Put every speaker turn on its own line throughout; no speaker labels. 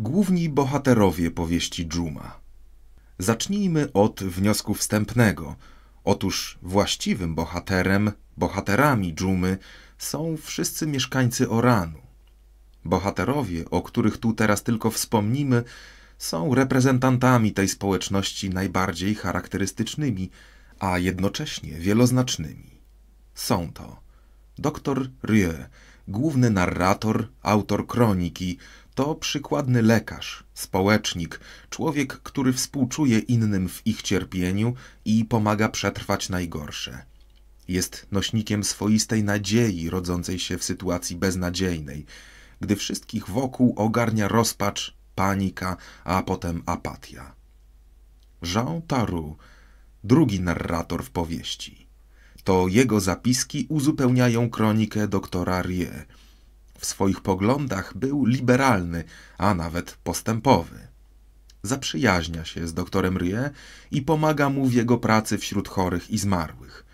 główni bohaterowie powieści Dżuma. Zacznijmy od wniosku wstępnego. Otóż właściwym bohaterem, bohaterami Dżumy są wszyscy mieszkańcy Oranu. Bohaterowie, o których tu teraz tylko wspomnimy, są reprezentantami tej społeczności najbardziej charakterystycznymi, a jednocześnie wieloznacznymi. Są to dr Rie, główny narrator, autor kroniki, to przykładny lekarz, społecznik, człowiek, który współczuje innym w ich cierpieniu i pomaga przetrwać najgorsze. Jest nośnikiem swoistej nadziei rodzącej się w sytuacji beznadziejnej, gdy wszystkich wokół ogarnia rozpacz, panika, a potem apatia. Jean Taru, drugi narrator w powieści. To jego zapiski uzupełniają kronikę doktora Rie – w swoich poglądach był liberalny, a nawet postępowy. Zaprzyjaźnia się z doktorem Rie i pomaga mu w jego pracy wśród chorych i zmarłych.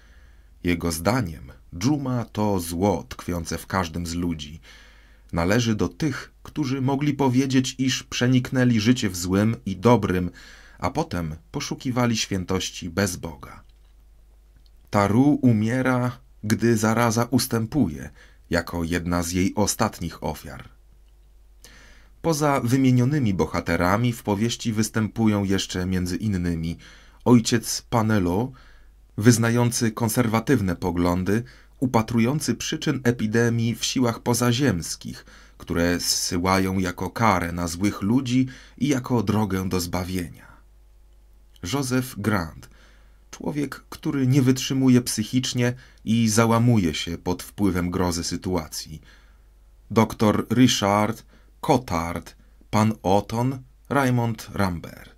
Jego zdaniem dżuma to zło tkwiące w każdym z ludzi. Należy do tych, którzy mogli powiedzieć, iż przeniknęli życie w złym i dobrym, a potem poszukiwali świętości bez Boga. Taru umiera, gdy zaraza ustępuje – jako jedna z jej ostatnich ofiar. Poza wymienionymi bohaterami w powieści występują jeszcze między innymi ojciec Panelo, wyznający konserwatywne poglądy, upatrujący przyczyn epidemii w siłach pozaziemskich, które zsyłają jako karę na złych ludzi i jako drogę do zbawienia. Joseph Grant, Człowiek, który nie wytrzymuje psychicznie i załamuje się pod wpływem grozy sytuacji. Doktor Richard, Cotard, pan Oton, Raymond Rambert.